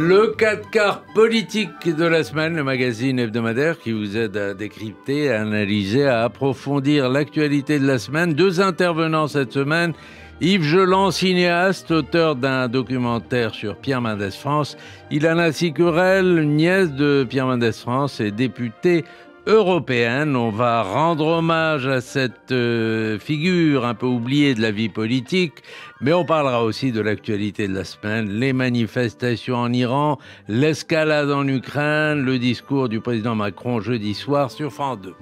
Le 4 quarts politique de la semaine, le magazine hebdomadaire qui vous aide à décrypter, à analyser, à approfondir l'actualité de la semaine. Deux intervenants cette semaine. Yves Jelan, cinéaste, auteur d'un documentaire sur Pierre Mendès France. Ilana Sicurel, nièce de Pierre Mendès France et députée européenne. On va rendre hommage à cette euh, figure un peu oubliée de la vie politique, mais on parlera aussi de l'actualité de la semaine, les manifestations en Iran, l'escalade en Ukraine, le discours du président Macron jeudi soir sur France 2.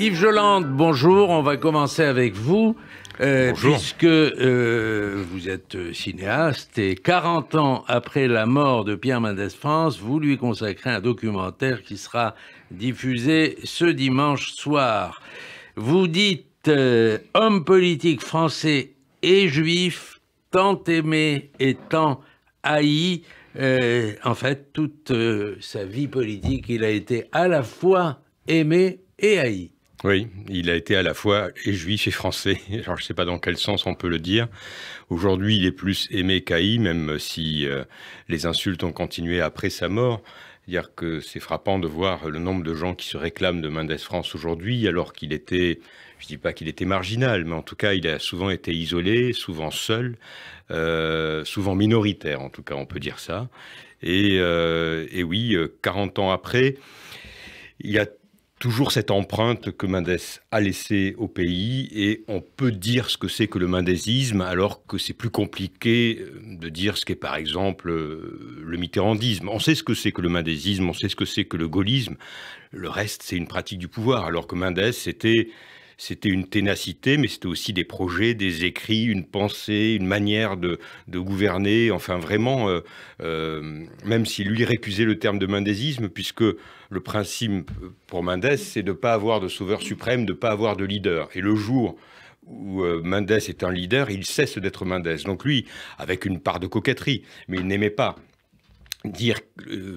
Yves Jolande, bonjour, on va commencer avec vous. Euh, puisque euh, vous êtes euh, cinéaste et 40 ans après la mort de Pierre Mendès France, vous lui consacrez un documentaire qui sera diffusé ce dimanche soir. Vous dites homme politique français et juif, tant aimé et tant haï. en fait, toute sa vie politique, il a été à la fois aimé et haï. Oui, il a été à la fois et juif et français. je ne sais pas dans quel sens on peut le dire. Aujourd'hui, il est plus aimé qu'Aï, même si euh, les insultes ont continué après sa mort. Dire que c'est frappant de voir le nombre de gens qui se réclament de Mendes France aujourd'hui, alors qu'il était, je ne dis pas qu'il était marginal, mais en tout cas, il a souvent été isolé, souvent seul, euh, souvent minoritaire, en tout cas, on peut dire ça. Et, euh, et oui, 40 ans après, il y a toujours cette empreinte que Mendès a laissée au pays et on peut dire ce que c'est que le mendésisme alors que c'est plus compliqué euh, de dire ce qu'est par exemple euh, le mitterrandisme. On sait ce que c'est que le mendésisme, on sait ce que c'est que le gaullisme. Le reste, c'est une pratique du pouvoir alors que Mendès c'était c'était une ténacité, mais c'était aussi des projets, des écrits, une pensée, une manière de, gouverner. Enfin, vraiment, euh, euh, même s'il lui récusait le terme de mendésisme, puisque le principe euh, pour Mendès, c'est de ne pas avoir de sauveur suprême, de ne pas avoir de leader. Et le jour où Mendès est un leader, il cesse d'être Mendès. Donc lui, avec une part de coquetterie, mais il n'aimait pas dire euh,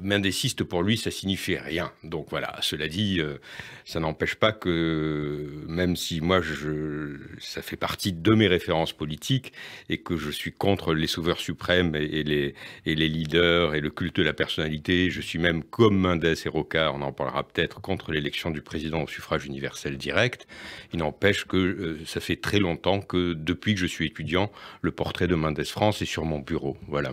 pour lui, ça signifie rien. Donc voilà, cela dit, euh, ça n'empêche pas que, même si moi, ça fait partie de mes références politiques et que je suis contre les sauveurs suprêmes et, les, leaders et le culte de la personnalité, je suis même comme Mendès et Rocard, on en parlera peut-être, contre l'élection du président au suffrage universel direct. Il n'empêche que euh, ça fait très longtemps que, depuis que je suis étudiant, le portrait de Mendès France est sur mon bureau. Voilà.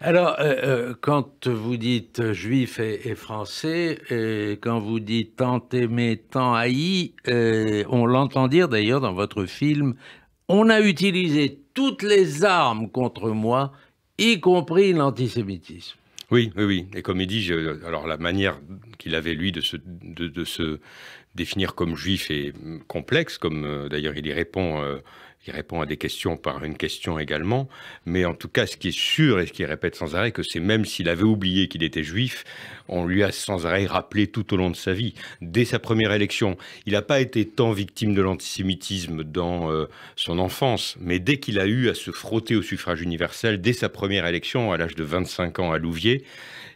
Alors, euh, euh, quand vous dites juif et, français, euh, quand vous dites tant aimé, tant haï, on l'entend dire d'ailleurs dans votre film, on a utilisé toutes les armes contre moi, y compris l'antisémitisme. Oui, oui, oui. Et comme il dit, alors la manière qu'il avait, lui, de se, définir comme juif est complexe, comme d'ailleurs il y répond qui répond à des questions par une question également. Mais en tout cas, ce qui est sûr et ce qu'il répète sans arrêt, que c'est même s'il avait oublié qu'il était juif, on lui a sans arrêt rappelé tout au long de sa vie, dès sa première élection. Il n'a pas été tant victime de l'antisémitisme dans euh, son enfance, mais dès qu'il a eu à se frotter au suffrage universel, dès sa première élection, à l'âge de 25 ans à Louviers,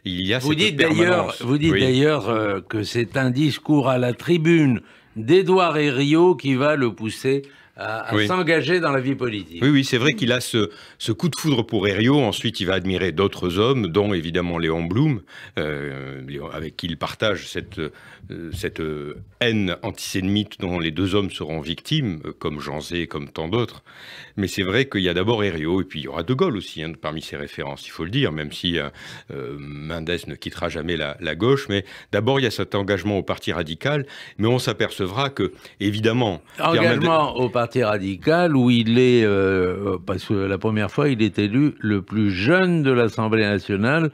il y a vous dites d'ailleurs, Vous dites d'ailleurs euh, que c'est un discours à la tribune d'Edouard Herriot qui va le pousser à, s'engager dans la vie politique. Oui, c'est vrai qu'il a ce, coup de foudre pour Herriot. Ensuite, il va admirer d'autres hommes, dont évidemment Léon Blum, euh, avec qui il partage cette euh, euh, haine antisémite dont les deux hommes seront victimes, euh, comme Jean Zé, comme tant d'autres. Mais c'est vrai qu'il y a d'abord Herriot, et puis il y aura De Gaulle aussi, hein, parmi ses références, il faut le dire, même si euh, euh, Mendes Mendès ne quittera jamais la, gauche. Mais d'abord, il y a cet engagement au Parti radical, mais on s'apercevra que, évidemment... Engagement au Parti radical, où il est, parce que la première fois, il est élu le plus jeune de l'Assemblée nationale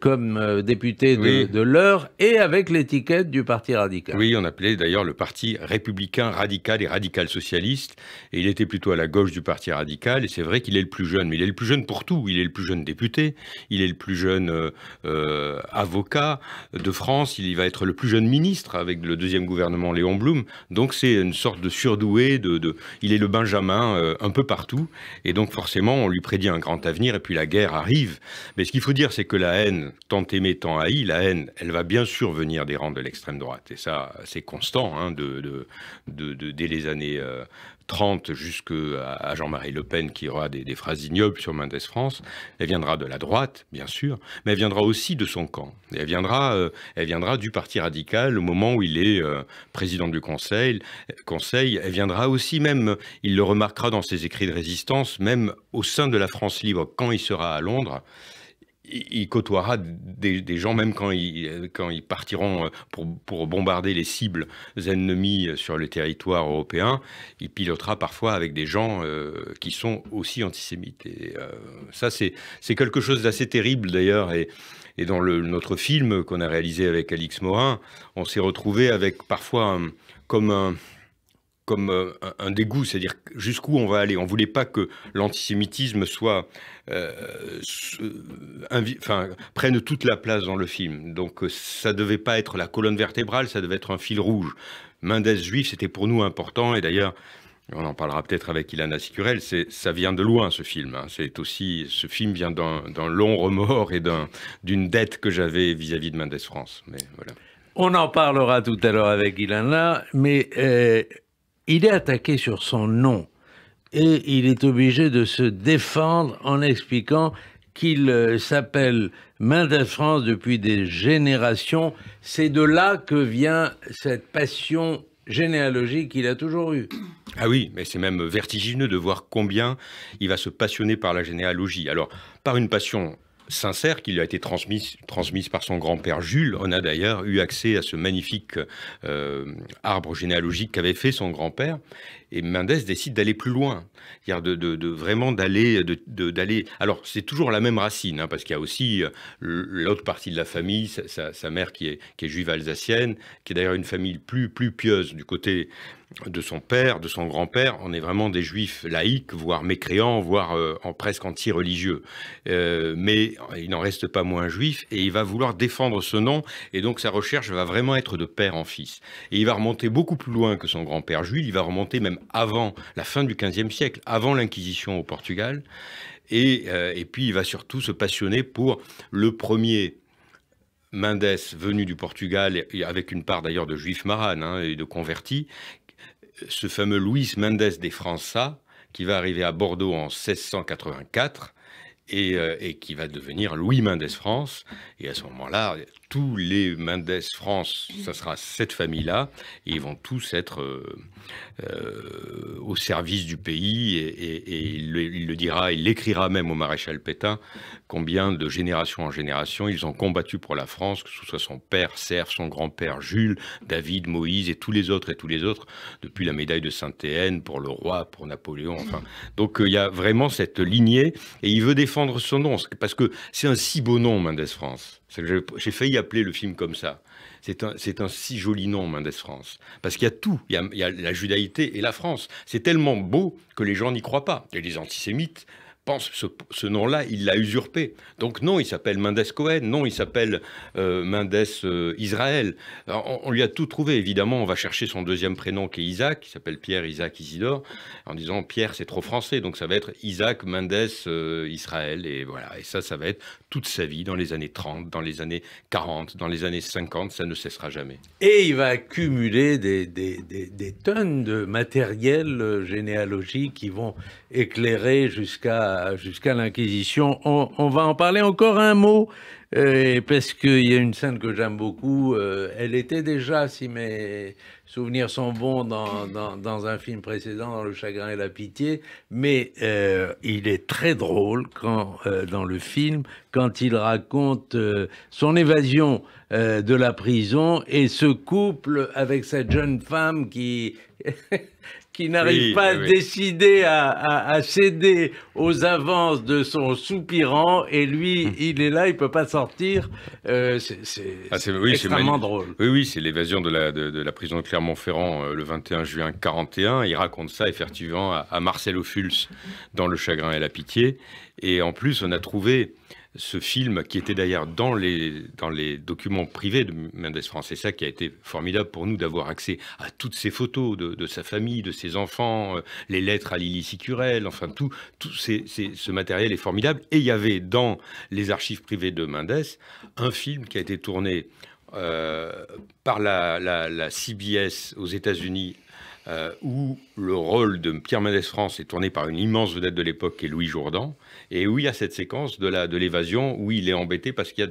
comme député de, de l'heure, et avec l'étiquette du Parti radical. Oui, on appelait d'ailleurs le parti républicain radical et radical socialiste. Et il était plutôt à la gauche du parti radical. Et c'est vrai qu'il est le plus jeune, mais il est le plus jeune pour tout. Il est le plus jeune député, il est le plus jeune euh, euh, avocat de France, il va être le plus jeune ministre avec le deuxième gouvernement Léon Blum. Donc c'est une sorte de surdoué, de, il est le Benjamin euh, un peu partout. Et donc forcément, on lui prédit un grand avenir et puis la guerre arrive. Mais ce qu'il faut dire, c'est que la haine, tant aimée, tant haïe, la haine, elle va bien sûr venir des rangs de l'extrême droite. Et ça, c'est constant, hein, de, dès les années 30 euh, jusqu'à Jean-Marie Le Pen qui aura des, phrases ignobles sur Mendes France. Elle viendra de la droite, bien sûr, mais elle viendra aussi de son camp. Elle viendra, euh, elle viendra du Parti radical au moment où il est euh, président du Conseil. Conseil. Elle viendra aussi même, il le remarquera dans ses écrits de résistance, même au sein de la France libre, quand il sera à Londres il côtoiera des, gens, même quand ils, quand ils partiront euh, pour, bombarder les cibles ennemies euh, sur le territoire européen, il pilotera parfois avec des gens euh, qui sont aussi antisémites. ça, c'est quelque chose d'assez terrible d'ailleurs. Et, et, dans le, notre film qu'on a réalisé avec Alix Morin, on s'est retrouvé avec parfois comme un comme euh, un dégoût, c'est-à-dire jusqu'où on va aller. On ne voulait pas que l'antisémitisme soit, euh, euh, enfin, prenne toute la place dans le film. Donc ça ne devait pas être la colonne vertébrale, ça devait être un fil rouge. Mendes juif, c'était pour nous important, et d'ailleurs, on en parlera peut-être avec Ilana Sicurel, ça vient de loin ce film. Hein. C'est aussi, ce film vient d'un long remords et d'une dette que j'avais vis-à-vis de Mendes France. Mais voilà. On en parlera tout à l'heure avec Ilana, mais euh, il est attaqué sur son nom et il est obligé de se défendre en expliquant qu'il euh, s'appelle Main de France depuis des générations. C'est de là que vient cette passion généalogique qu'il a toujours eue. Ah oui, mais c'est même vertigineux de voir combien il va se passionner par la généalogie. Alors, par une passion sincère qui lui a été transmise, transmise par son grand-père Jules. On a d'ailleurs eu accès à ce magnifique euh, arbre généalogique qu'avait fait son grand-père et Mendes décide d'aller plus loin, c'est-à-dire de, vraiment d'aller, d'aller. Alors c'est toujours la même racine, hein, parce qu'il y a aussi euh, l'autre partie de la famille, sa, mère qui est, est juive alsacienne, qui est d'ailleurs une famille plus plus pieuse du côté de son père, de son grand-père, on est vraiment des juifs laïcs, voire mécréants, voire euh, en presque anti-religieux. Euh, mais il n'en reste pas moins juif et il va vouloir défendre ce nom et donc sa recherche va vraiment être de père en fils. Et il va remonter beaucoup plus loin que son grand-père juif, il va remonter même avant la fin du XVe siècle, avant l'Inquisition au Portugal. Euh, et, puis il va surtout se passionner pour le premier Mendes venu du Portugal, avec une part d'ailleurs de juifs maranes hein, et de convertis, ce fameux Luis Mendes des França, qui va arriver à Bordeaux en 1684 et, euh, et, qui va devenir Louis Mendes France. Et à ce moment-là, tous les Mendes France, ça sera cette famille-là, et ils vont tous être euh, euh, au service du pays, et, il, le, dira, il l'écrira même au maréchal Pétain, combien de génération en génération, ils ont combattu pour la France, que ce soit son père, Serf, son grand-père, Jules, David, Moïse, et tous les autres, et tous les autres, depuis la médaille de sainte hélène pour le roi, pour Napoléon, enfin. Donc euh, il y a vraiment cette lignée, et il veut défendre son nom, parce que c'est un si beau nom, Mendes France. J'ai failli appeler le film comme ça. C'est un, si joli nom, Mendes France. Parce qu'il y a tout. Il y a, la judaïté et la France. C'est tellement beau que les gens n'y croient pas. Il y a des antisémites, pense ce, ce nom-là, il l'a usurpé. Donc non, il s'appelle Mendes Cohen, non, il s'appelle euh, Mendes euh, Israël. on, lui a tout trouvé, évidemment, on va chercher son deuxième prénom qui est Isaac, qui s'appelle Pierre Isaac Isidore, en disant Pierre c'est trop français, donc ça va être Isaac Mendes euh, Israël, et voilà, et ça, ça va être toute sa vie, dans les années 30, dans les années 40, dans les années 50, ça ne cessera jamais. Et il va accumuler des, des tonnes de matériel généalogique qui vont éclairer jusqu'à jusqu'à l'Inquisition. On, va en parler encore un mot, euh, parce qu'il y a une scène que j'aime beaucoup. Euh, elle était déjà, si mes souvenirs sont bons, dans, un film précédent, dans Le Chagrin et la Pitié, mais euh, il est très drôle quand, dans le film quand il raconte son évasion de la prison et ce couple avec cette jeune femme qui... qui n'arrive pas à, à, à, céder aux avances de son soupirant, et lui, hum. il est là, il peut pas sortir. Euh, c'est ah, extrêmement drôle. Oui, oui, c'est l'évasion de la, de, la, prison de Clermont-Ferrand euh, le 21 juin 41. Il raconte ça effectivement à, à Marcel Ophuls dans Le Chagrin et la Pitié. Et en plus, on a trouvé ce film qui était d'ailleurs dans les, dans les documents privés de Mendes France. C'est ça qui a été formidable pour nous d'avoir accès à toutes ces photos de, sa famille, de ses enfants, euh, les lettres à Lily Sicurel, enfin tout, tout ce matériel est formidable. Et il y avait dans les archives privées de Mendes un film qui a été tourné euh, par la, CBS aux États-Unis euh, où le rôle de Pierre Mendes France est tourné par une immense vedette de l'époque qui est Louis Jourdan, et oui, il y a cette séquence de la de l'évasion où il est embêté parce qu'il y a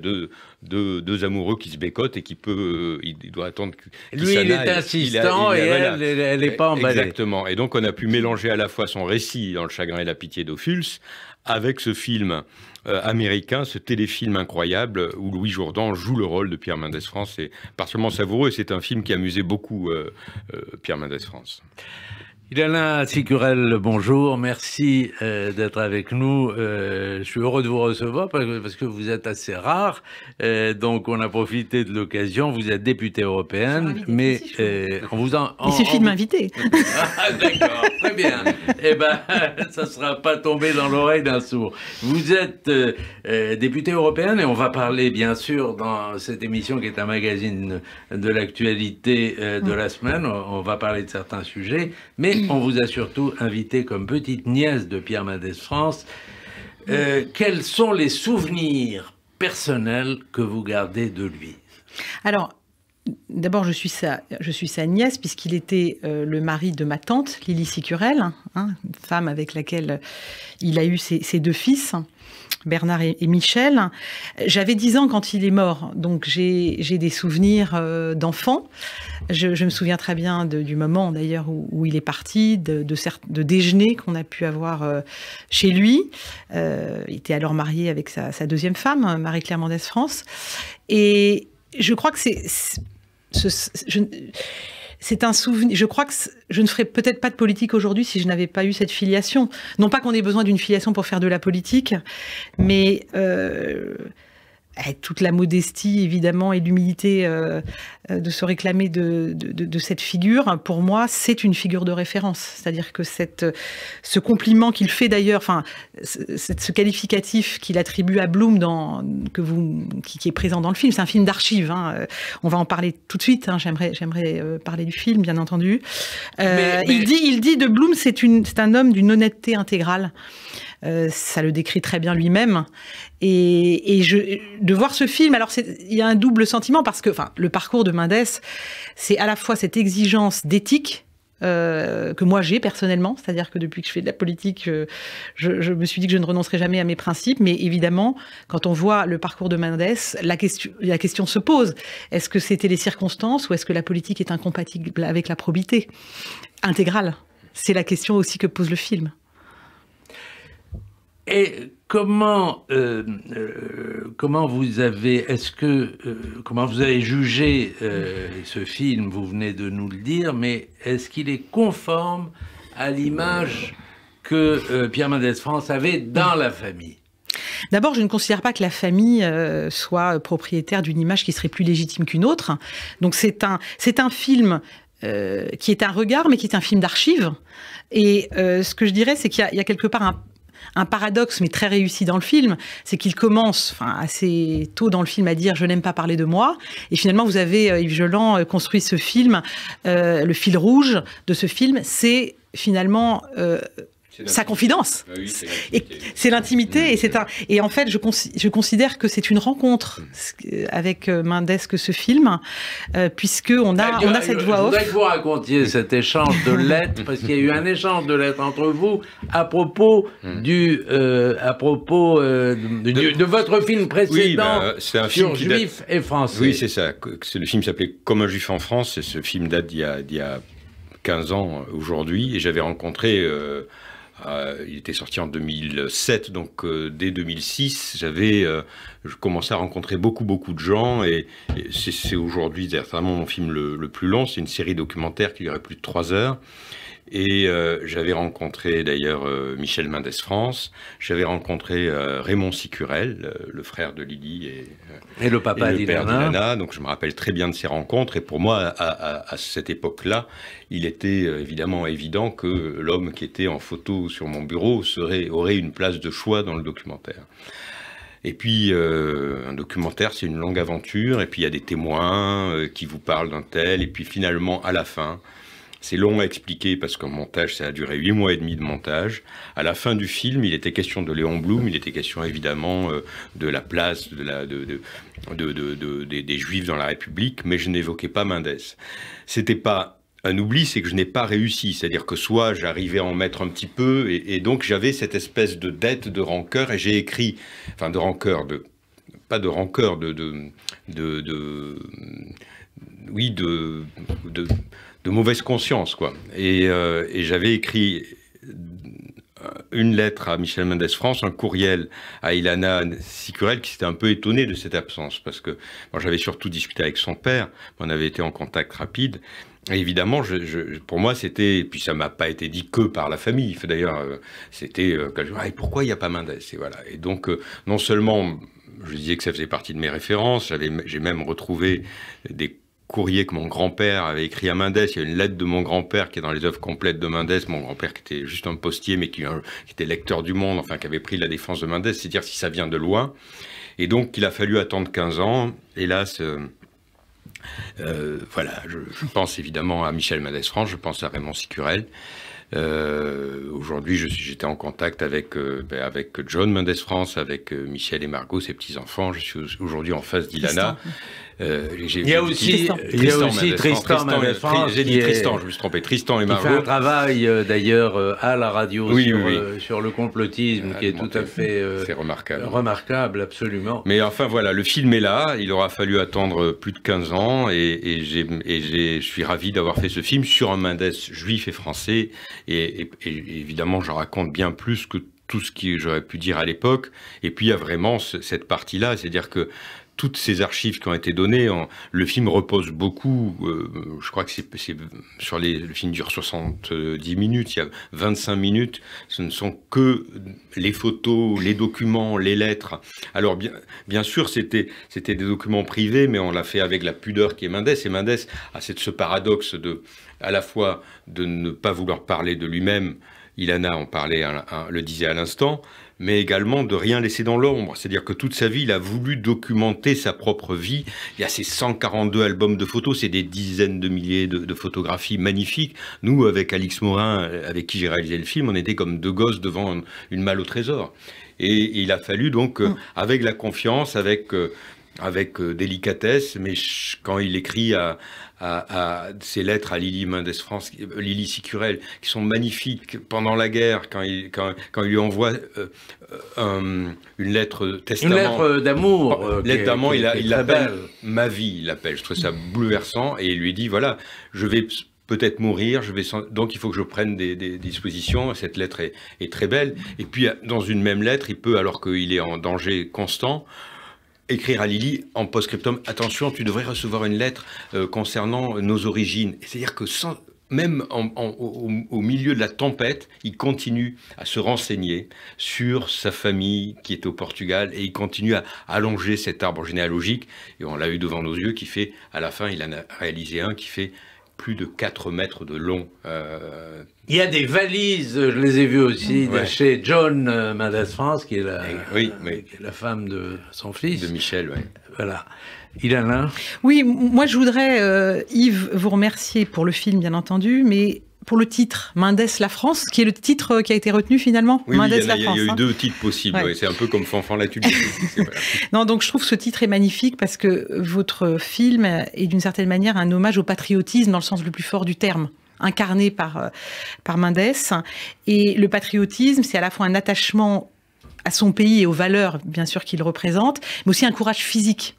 deux, amoureux qui se bécotent et qui peut euh, il doit attendre. Lui il est insistant et, elle elle n'est pas emballée. Exactement. Et donc on a pu mélanger à la fois son récit dans le chagrin et la pitié d'Ophuls avec ce film euh, américain, ce téléfilm incroyable où Louis Jourdan joue le rôle de Pierre Mendès France. C'est particulièrement savoureux et c'est un film qui amusait beaucoup euh, Pierre Mendès France. Il Sicurel, bonjour, merci euh, d'être avec nous. Euh, je suis heureux de vous recevoir parce que, vous êtes assez rare, euh, donc on a profité de l'occasion. Vous êtes députée européenne, mais on vous Il suffit de m'inviter. Ah, d'accord, très bien. Eh bien, ça ne sera pas tombé dans l'oreille d'un sourd. Vous êtes députée européenne et on va parler, bien sûr, dans cette émission qui est un magazine de l'actualité de mm. la semaine, on va parler de certains sujets, mais on vous a surtout invité comme petite nièce de Pierre Mendès France. Euh, quels sont les souvenirs personnels que vous gardez de lui Alors, D'abord, je suis sa, je suis sa nièce puisqu'il était euh, le mari de ma tante Lily Sicurel, hein, hein, femme avec laquelle il a eu ses deux fils. Bernard et, Michel. J'avais 10 ans quand il est mort, donc j'ai des souvenirs euh, d'enfants. Je, me souviens très bien du moment d'ailleurs où, il est parti, de, de, de déjeuner qu'on a pu avoir euh, chez lui. Euh, il était alors marié avec sa, deuxième femme, Marie-Claire Mendès France. Et je crois que c'est... Ce, c'est un souvenir. Je crois que je ne ferais peut-être pas de politique aujourd'hui si je n'avais pas eu cette filiation. Non pas qu'on ait besoin d'une filiation pour faire de la politique, mais euh, eh, toute la modestie évidemment et l'humilité euh, euh, de se réclamer de, cette figure, pour moi, c'est une figure de référence. C'est-à-dire que cette, euh, ce compliment qu'il fait d'ailleurs, enfin, ce qualificatif qu'il attribue à Bloom dans, que vous, qui, est présent dans le film, c'est un film d'archives. Hein, on va en parler tout de suite. Hein, j'aimerais, j'aimerais parler du film, bien entendu. Il dit, il dit de Bloom, c'est une, c'est un homme d'une honnêteté intégrale. Euh, ça le décrit très bien lui-même. Et, de voir ce film, alors il y a un double sentiment parce que le parcours de Mendes, c'est à la fois cette exigence d'éthique euh, que moi j'ai personnellement, c'est-à-dire que depuis que je fais de la politique, euh, je, me suis dit que je ne renoncerai jamais à mes principes, mais évidemment, quand on voit le parcours de Mendes, la question, la question se pose, est-ce que c'était les circonstances ou est-ce que la politique est incompatible avec la probité intégrale C'est la question aussi que pose le film. Et comment, euh, euh, comment vous avez, est-ce que, euh, comment vous avez jugé ce film Vous venez de nous le dire, mais est-ce qu'il est conforme à l'image que Pierre Mendès France avait dans la famille D'abord, je ne considère pas que la famille soit propriétaire d'une image qui serait plus légitime qu'une autre. Donc c'est un, c'est un film qui est un regard, mais qui est un film d'archives. Et ce que je dirais, c'est qu'il y, a quelque part un, un paradoxe, mais très réussi dans le film, c'est qu'il commence assez tôt dans le film à dire je n'aime pas parler de moi. Et finalement, vous avez, euh, Yves Jolan, euh, construit ce film. Euh, le fil rouge de ce film, c'est finalement sa confidence. Bah c'est l'intimité. Mmh. Et, c'est un. Et en fait, je, je considère que c'est une rencontre mmh. avec euh, Mendes que ce film, puisqu'on euh, puisque on a, on a cette voix off. Je voudrais que vous racontiez cet échange de lettres, parce qu'il y a eu un échange de lettres entre vous à propos mmh. du, euh, à propos de, votre film bah, précédent oui, c'est un sur juifs juif et français. Oui, c'est ça. Le film s'appelait Comme un juif en France. Et ce film date d'il y a, 15 ans aujourd'hui, et j'avais rencontré euh, il était sorti en 2007, donc euh, dès 2006, j'avais euh, commencé à rencontrer beaucoup, beaucoup de gens. Et, c'est aujourd'hui certainement mon film le, plus long. C'est une série documentaire qui durait plus de trois heures. Et euh, j'avais rencontré d'ailleurs euh, Michel Mendes France, j'avais rencontré euh, Raymond Sicurel, le frère de Lily et, le papa d'Ilana. Donc je me rappelle très bien de ces rencontres. Et pour moi, à, cette époque-là, il était évidemment évident que l'homme qui était en photo sur mon bureau aurait une place de choix dans le documentaire. Et puis, un documentaire, c'est une longue aventure. Et puis, il y a des témoins qui vous parlent d'un tel. Et puis, finalement, à la fin, c'est long à expliquer parce qu'en montage, ça a duré huit mois et demi de montage. À la fin du film, il était question de Léon Blum, il était question évidemment euh, de la place de la, des Juifs dans la République, mais je n'évoquais pas Mendès. C'était pas un oubli, c'est que je n'ai pas réussi. C'est-à-dire que soit j'arrivais à en mettre un petit peu, et, donc j'avais cette espèce de dette, de rancœur, et j'ai écrit, enfin de rancœur, de pas de rancœur, de, de, de, de oui, de, de de mauvaise conscience, quoi. Et, euh, j'avais écrit euh, une lettre à Michel Mendès France, un courriel à Ilana Sicurel qui s'était un peu étonnée de cette absence parce que j'avais surtout discuté avec son père, on avait été en contact rapide. évidemment, je, pour moi, c'était, puis ça m'a pas été dit que par la famille. D'ailleurs, euh, c'était quand ah, pourquoi il n'y a pas Mendès Et voilà. Et donc, non seulement je disais que ça faisait partie de mes références, j'ai même retrouvé des courrier que mon grand-père avait écrit à Mendès. Il y a une lettre de mon grand-père qui est dans les œuvres complètes de Mendès. Mon grand-père qui était juste un postier, mais euh, qui, était lecteur du monde, enfin, qui avait pris la défense de Mendès. C'est dire si ça vient de loin. Et donc, il a fallu attendre 15 ans. Hélas, euh, euh, voilà, je, pense évidemment à Michel Mendès-France, je pense à Raymond Sicurel. Aujourd'hui, j'étais en contact avec, ben, avec John Mendes France, avec Michel et Margot, ses petits-enfants. Je suis aujourd'hui en face d'Ilana. Euh, il y a aussi Tristan, J'ai dit Tristan, je me suis trompé. Tristan et Margot. Il fait un travail euh, d'ailleurs euh, à la radio sur, le complotisme qui est tout à fait remarquable. remarquable, absolument. Mais enfin voilà, le film est là. Il aura fallu attendre plus de 15 ans et, je suis ravi d'avoir fait ce film sur un Mendes juif et français. Et, et évidemment, j'en raconte bien plus que tout ce que j'aurais pu dire à l'époque. Et puis il y a vraiment cette partie-là, c'est-à-dire que toutes ces archives qui ont été données. En, le film repose beaucoup, euh, je crois que c'est sur les. Le film dure 70 minutes, il y a 25 minutes. Ce ne sont que les photos, les documents, les lettres. Alors, bien, sûr, c'était des documents privés, mais on l'a fait avec la pudeur qui est Mendes, Et Mendès a cette, ce paradoxe de, à la fois de ne pas vouloir parler de lui-même. Ilana en parlait, le disait à l'instant, mais également de rien laisser dans l'ombre. C'est-à-dire que toute sa vie, il a voulu documenter sa propre vie. Il y a ces 142 albums de photos, c'est des dizaines de milliers de, photographies magnifiques. Nous, avec Alix Morin, euh, avec qui j'ai réalisé le film, on était comme deux gosses devant une, malle au trésor. Et il a fallu donc, euh, mm. avec la confiance, avec euh, avec euh, délicatesse, mais quand il écrit à, ses lettres à Lily Mendes France, euh, Lily Sicurel, qui sont magnifiques pendant la guerre, quand il, quand, lui envoie euh, une lettre testament. Une lettre d'amour. Euh, lettre d'amour, il, l'appelle ma vie, il l'appelle. Je trouve ça bouleversant et il lui dit voilà, je vais peut-être mourir, je vais donc il faut que je prenne des, dispositions. Cette lettre est, est, très belle. Et puis dans une même lettre, il peut, alors qu'il est en danger constant, écrire à Lily en post-scriptum, attention, tu devrais recevoir une lettre euh, concernant nos origines. C'est-à-dire que même au, au, milieu de la tempête, il continue à se renseigner sur sa famille qui est au Portugal et il continue à allonger cet arbre généalogique. Et on l'a eu devant nos yeux qui fait, à la fin, il en a réalisé un qui fait plus de 4 mètres de long. Euh, Il y a des valises, je les ai vues aussi, chez John euh, Madas France, qui est, la, eh oui, la, femme de son fils. De Michel, oui. Voilà. Ilana Oui, moi je voudrais, euh, Yves, vous remercier pour le film, bien entendu, mais pour le titre, Mindès, la France, qui est le titre euh, qui a été retenu finalement. Oui, la France. Il y a eu hein. deux titres possibles, c'est un peu comme Fanfan la non, donc je trouve ce titre est magnifique parce que votre film est d'une certaine manière un hommage au patriotisme dans le sens le plus fort du terme incarné par, euh, par Mendès. Et le patriotisme, c'est à la fois un attachement à son pays et aux valeurs, bien sûr, qu'il représente, mais aussi un courage physique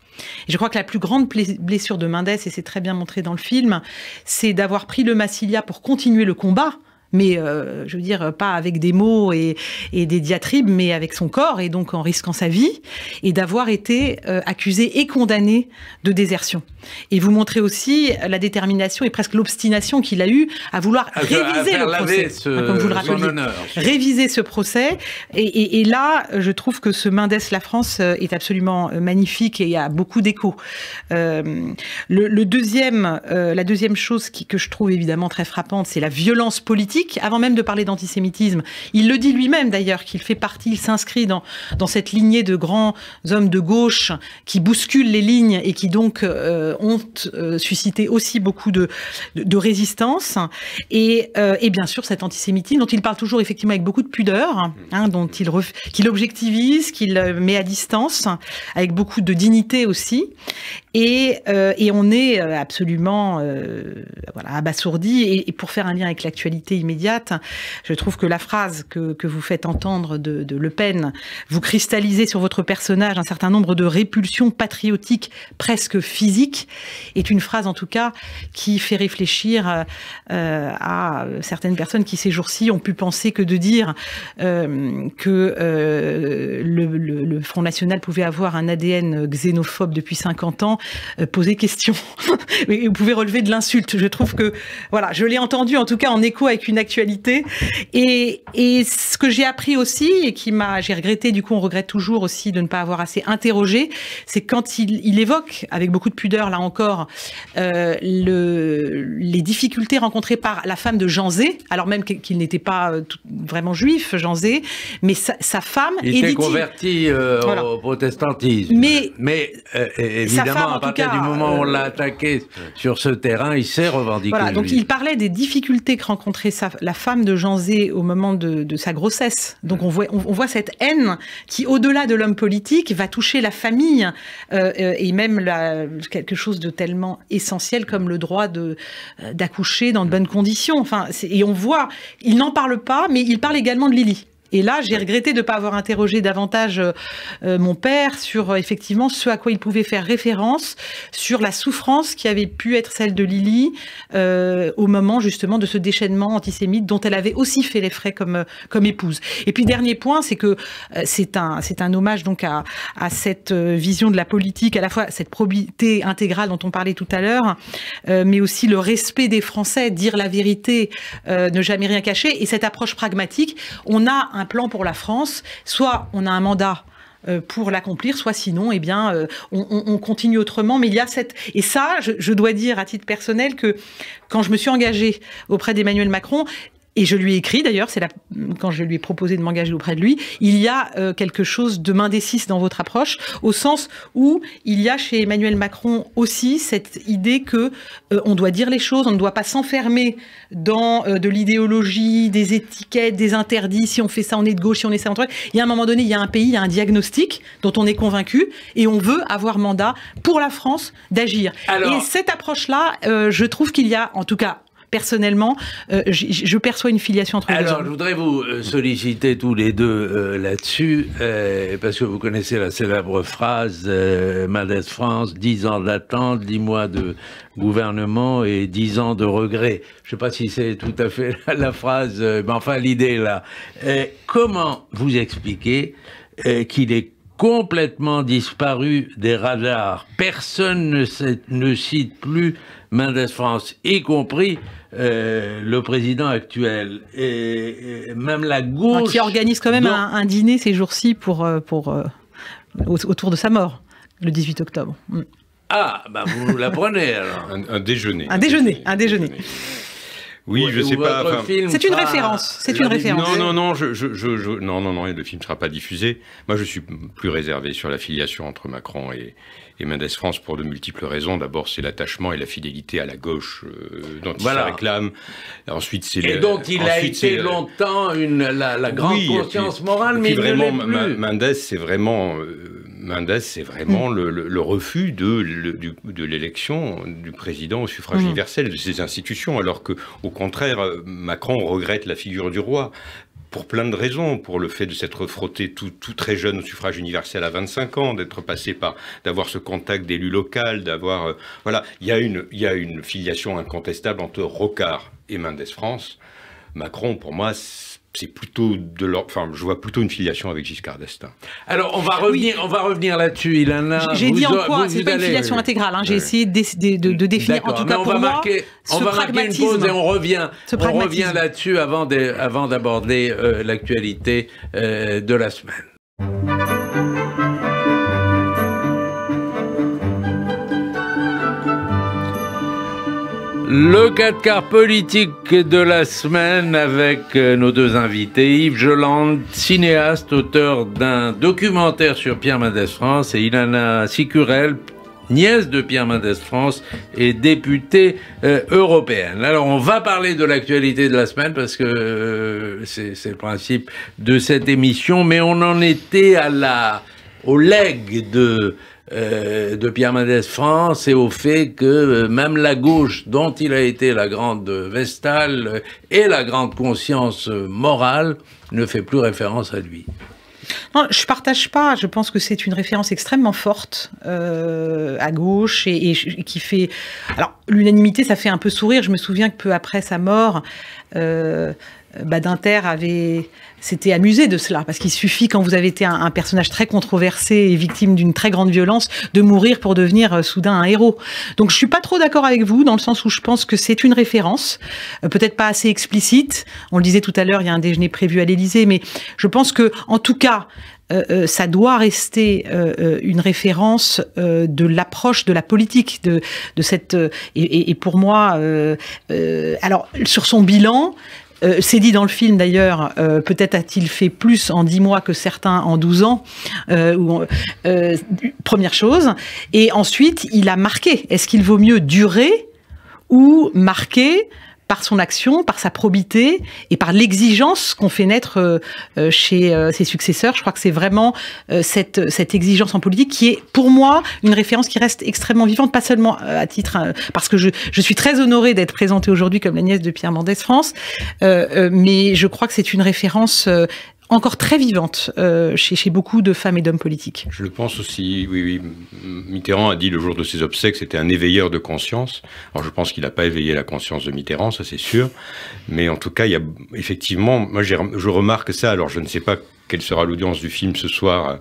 je crois que la plus grande blessure de Mendès, et c'est très bien montré dans le film, c'est d'avoir pris le Massilia pour continuer le combat mais euh, je veux dire pas avec des mots et, des diatribes, mais avec son corps et donc en risquant sa vie et d'avoir été euh, accusé et condamné de désertion. Et vous montrez aussi euh, la détermination et presque l'obstination qu'il a eu à vouloir ah, réviser le procès, ah, comme vous le rappelez, réviser ce procès. Et, là, je trouve que ce Mendès la France est absolument magnifique et a beaucoup d'écho. le, deuxième, la deuxième chose que je trouve évidemment très frappante, c'est la violence politique avant même de parler d'antisémitisme. Il le dit lui-même d'ailleurs, qu'il fait partie, il s'inscrit dans, dans cette lignée de grands hommes de gauche qui bousculent les lignes et qui donc euh, ont euh, suscité aussi beaucoup de, de, résistance. Euh, et, bien sûr, cet antisémitisme dont il parle toujours effectivement avec beaucoup de pudeur, hein, dont il qu'il objectivise, qu'il met à distance, avec beaucoup de dignité aussi. Et, on est absolument abasourdi. Et, et, pour faire un lien avec l'actualité, immédiate. Je trouve que la phrase que, vous faites entendre de, Le Pen, vous cristallisez sur votre personnage un certain nombre de répulsions patriotiques, presque physiques, est une phrase en tout cas qui fait réfléchir euh, euh, à certaines personnes qui ces jours-ci ont pu penser que de dire euh, que le, le, Front National pouvait avoir un ADN xénophobe depuis 50 ans, poser question. vous pouvez relever de l'insulte. Je trouve que, voilà, je l'ai entendu en tout cas en écho avec une actualité Et, et, ce que j'ai appris aussi, et qui m'a, j'ai regretté, du coup, on regrette toujours aussi de ne pas avoir assez interrogé, c'est quand il, il, évoque, avec beaucoup de pudeur, là encore, euh, le, les difficultés rencontrées par la femme de Jean Zé, alors même qu'il n'était pas euh, vraiment juif, Jean Zé, mais sa, femme. Il était converti euh, au protestantisme. Mais, mais évidemment, à partir du moment où on l'a attaqué sur ce terrain, il s'est revendiqué. Voilà, donc il parlait des difficultés que rencontrait sa la femme de Jean Zé au moment de, sa grossesse. Donc on voit, on, voit cette haine qui, au-delà de l'homme politique, va toucher la famille euh, euh, et même la, quelque chose de tellement essentiel comme le droit de euh, d'accoucher dans de bonnes conditions. Enfin, et on voit, il n'en parle pas, mais il parle également de Lily. Et là, j'ai regretté de ne pas avoir interrogé davantage euh, euh, mon père sur euh, effectivement ce à quoi il pouvait faire référence, sur la souffrance qui avait pu être celle de Lily au moment justement de ce déchaînement antisémite dont elle avait aussi fait les frais comme, comme épouse. Et puis dernier point, c'est que c'est un, c'est un hommage donc à, à cette vision de la politique, à la fois cette probité intégrale dont on parlait tout à l'heure, mais aussi le respect des Français, dire la vérité, ne jamais rien cacher, et cette approche pragmatique. On a un plan pour la France, soit on a un mandat euh, pour l'accomplir, soit sinon, eh bien, euh, on, continue autrement. Mais il y a cette et ça, je, je, dois dire à titre personnel que quand je me suis engagée auprès d'Emmanuel Macron, et je lui ai écrit, d'ailleurs, c'est quand je lui ai proposé de m'engager auprès de lui, il y a euh, quelque chose de main des dans votre approche, au sens où il y a chez Emmanuel Macron aussi cette idée que euh, on doit dire les choses, on ne doit pas s'enfermer dans euh, de l'idéologie, des étiquettes, des interdits. Si on fait ça, on est de gauche. Si on est ça, on est. Il y a un moment donné, il y a un pays, il y a un diagnostic dont on est convaincu, et on veut avoir mandat pour la France d'agir. Et cette approche-là, je trouve qu'il y a, en tout cas personnellement, euh, je perçois une filiation entre les deux. Alors, je voudrais vous euh, solliciter tous les deux euh, là-dessus, parce que vous connaissez la célèbre phrase Malaise France, 10 ans d'attente, 10 mois de gouvernement et 10 ans de regret. Je ne sais pas si c'est tout à fait la, phrase, mais enfin, l'idée est là. comment vous expliquer qu'il est complètement disparu des radars. Personne ne cite plus Mendes France, y compris euh, le président actuel. Et, même la gauche. qui organise quand même un, dîner ces jours-ci pour, euh, pour, euh, autour de sa mort, le 18 octobre. Mm. Ah, bah vous la prenez alors. un, déjeuner. Un, déjeuner, un déjeuner. Oui, je ne sais pas. c'est une référence. C'est une référence. Non, non, non, je, non, non, non, le film ne sera pas diffusé. Moi, je suis plus réservé sur la filiation entre Macron et, et Mendes France pour de multiples raisons. D'abord, c'est l'attachement et la fidélité à la gauche euh, dont voilà. il se réclame. Ensuite, c'est et donc il a été longtemps une, la, grande conscience morale, mais vraiment, Mendes, c'est vraiment euh, Mendes, c'est vraiment hmm. le, refus de, de l'élection du président au suffrage hmm. universel de ces institutions, alors que, au contraire, euh, Macron regrette la figure du roi pour plein de raisons, pour le fait de s'être frotté tout, très jeune au suffrage universel à 25 ans, d'être passé par, d'avoir ce contact d'élu local, d'avoir, euh, voilà, il y, a une, y une filiation incontestable entre Rocard et Mendes France. Macron, pour moi, c'est plutôt de Enfin, je vois plutôt une filiation avec Giscard d'Estaing. Alors, on va revenir, on va revenir là-dessus, Ilana. J'ai dit en quoi C'est pas une filiation euh, intégrale. Hein. J'ai essayé de, définir, en tout cas on On va marquer une pause et on revient. là-dessus avant d'aborder euh, l'actualité euh, de la semaine. Le 4 quarts politique de la semaine avec euh, nos deux invités, Yves Jolande, cinéaste, auteur d'un documentaire sur Pierre Mendès France et Ilana Sicurel, nièce de Pierre Mendès France et députée euh, européenne. Alors on va parler de l'actualité de la semaine parce que euh, c'est le principe de cette émission, mais on en était à la au leg de euh, de Pierre Mendès France et au fait que euh, même la gauche, dont il a été la grande vestale euh, et la grande conscience morale, ne fait plus référence à lui. je ne partage pas. Je pense que c'est une référence extrêmement forte à gauche et, qui fait. Alors, l'unanimité, ça fait un peu sourire. Je me souviens que peu après sa mort, Dinter avait s'était amusé de cela, parce qu'il suffit, quand vous avez été un, personnage très controversé et victime d'une très grande violence, de mourir pour devenir euh, soudain un héros. Donc je suis pas trop d'accord avec vous, dans le sens où je pense que c'est une référence, euh, peut-être pas assez explicite, on le disait tout à l'heure, il y a un déjeuner prévu à l'Élysée, mais je pense que, en tout cas, euh, ça doit rester une référence de l'approche de la politique de, de cette et, et, pour moi alors sur son bilan euh, c'est dit dans le film d'ailleurs, euh, peut-être a-t-il fait plus en 10 mois que certains en 12 ans. Euh, première chose. Et ensuite, il a marqué. Est-ce qu'il vaut mieux durer ou marquer par son action, par sa probité et par l'exigence qu'on fait naître euh, euh, chez euh, ses successeurs. Je crois que c'est vraiment cette, cette exigence en politique qui est, pour moi, une référence qui reste extrêmement vivante, pas seulement à titre, hein, parce que je, je suis très honorée d'être présentée aujourd'hui comme la nièce de Pierre Mendès France, mais je crois que c'est une référence encore très vivante euh, chez, beaucoup de femmes et d'hommes politiques. Je le pense aussi, oui, oui. Mitterrand a dit le jour de ses obsèques, c'était un éveilleur de conscience. Alors je pense qu'il n'a pas éveillé la conscience de Mitterrand, ça c'est sûr. Mais en tout cas, il y a effectivement, moi je remarque ça, alors je ne sais pas quelle sera l'audience du film ce soir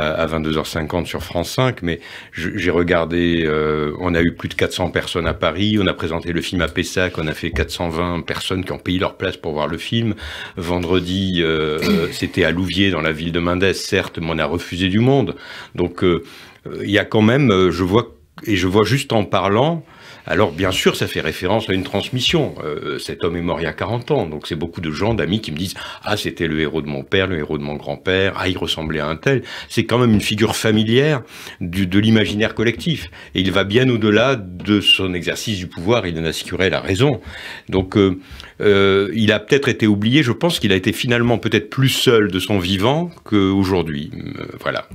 à 22h50 sur France 5, mais j'ai regardé, euh, on a eu plus de 400 personnes à Paris, on a présenté le film à Pessac, on a fait 420 personnes qui ont payé leur place pour voir le film. Vendredi, euh, euh, c'était à Louviers, dans la ville de Mendes certes, mais on a refusé du monde. Donc, il y a quand même, je vois, et je vois juste en parlant, alors bien sûr, ça fait référence à une transmission. Euh, cet homme est mort il y a 40 ans, donc c'est beaucoup de gens, d'amis qui me disent ah c'était le héros de mon père, le héros de mon grand-père, ah il ressemblait à un tel. C'est quand même une figure familière de l'imaginaire collectif, et il va bien au-delà de son exercice du pouvoir il en assurait la raison. Donc euh, euh, il a peut-être été oublié. Je pense qu'il a été finalement peut-être plus seul de son vivant qu'aujourd'hui. voilà.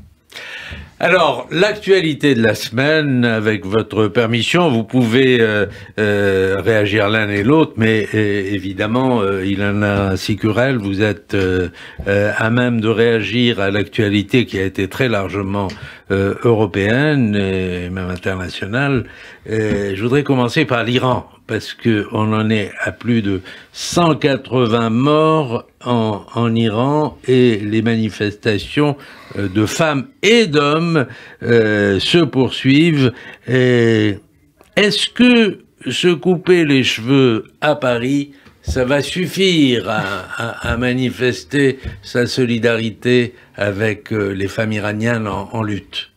Alors, l'actualité de la semaine, avec votre permission, vous pouvez euh, euh, réagir l'un et l'autre, mais euh, évidemment, il en a ainsi si vous êtes à même de réagir à l'actualité qui a été très largement européenne et même internationale. je voudrais commencer par l'Iran, parce que on en est à plus de 180 morts en Iran et les manifestations de femmes et d'hommes euh, se poursuivent. Est-ce que se couper les cheveux à Paris, ça va suffire à, manifester sa solidarité avec euh, les femmes iraniennes en lutte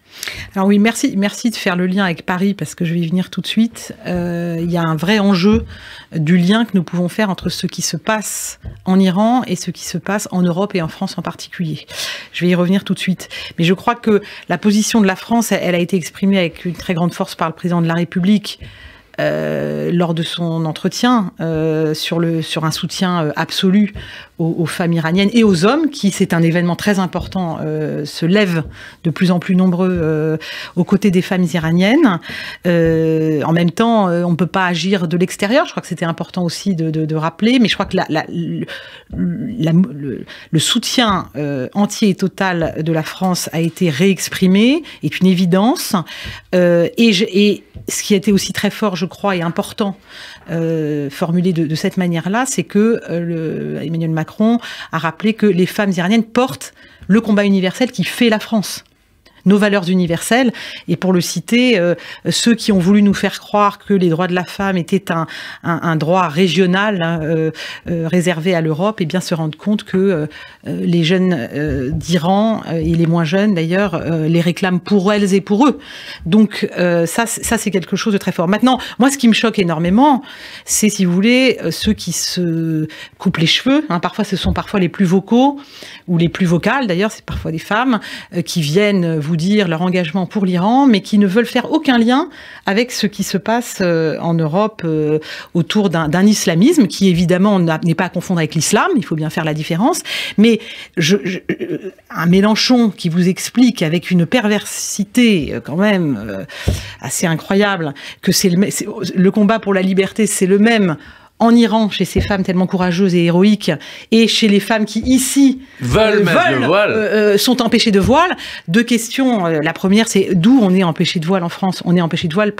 alors oui, merci, merci de faire le lien avec Paris parce que je vais y venir tout de suite. Euh, il y a un vrai enjeu du lien que nous pouvons faire entre ce qui se passe en Iran et ce qui se passe en Europe et en France en particulier. Je vais y revenir tout de suite. Mais je crois que la position de la France, elle a été exprimée avec une très grande force par le président de la République. Euh, lors de son entretien euh, sur, le, sur un soutien euh, absolu aux, femmes iraniennes et aux hommes, qui, c'est un événement très important, se lèvent de plus en plus nombreux aux côtés des femmes iraniennes. en même temps, on ne peut pas agir de l'extérieur, je crois que c'était important aussi de, de, rappeler, mais je crois que le, soutien entier et total de la France a été réexprimé, est une évidence, et ce qui a été aussi très fort, je crois, et important, euh, formulé de, cette manière-là, c'est que euh, le, Emmanuel Macron a rappelé que les femmes iraniennes portent le combat universel qui fait la France nos valeurs universelles. Et pour le citer, euh, ceux qui ont voulu nous faire croire que les droits de la femme étaient un, un, droit régional hein, euh, euh, réservé à l'Europe, et eh bien se rendent compte que les jeunes d'Iran et les moins jeunes d'ailleurs les réclament pour elles et pour eux. Donc ça, ça c'est quelque chose de très fort. Maintenant, moi, ce qui me choque énormément, c'est si vous voulez ceux qui se coupent les cheveux. Hein. parfois, ce sont parfois les plus vocaux ou les plus vocales. D'ailleurs, c'est parfois des femmes qui viennent dire leur engagement pour l'Iran, mais qui ne veulent faire aucun lien avec ce qui se passe euh, en Europe euh, autour d'un islamisme qui évidemment n'est pas à confondre avec l'islam, il faut bien faire la différence. Mais je, euh, un Mélenchon qui vous explique avec une perversité quand même assez incroyable que c'est le, le combat pour la liberté, c'est le même en Iran, chez ces femmes tellement courageuses et héroïques, et chez les femmes qui ici veulent, euh, euh, sont empêchées de voile. Deux questions. Euh, la première, c'est d'où on est empêché de voile en France On est empêché de voile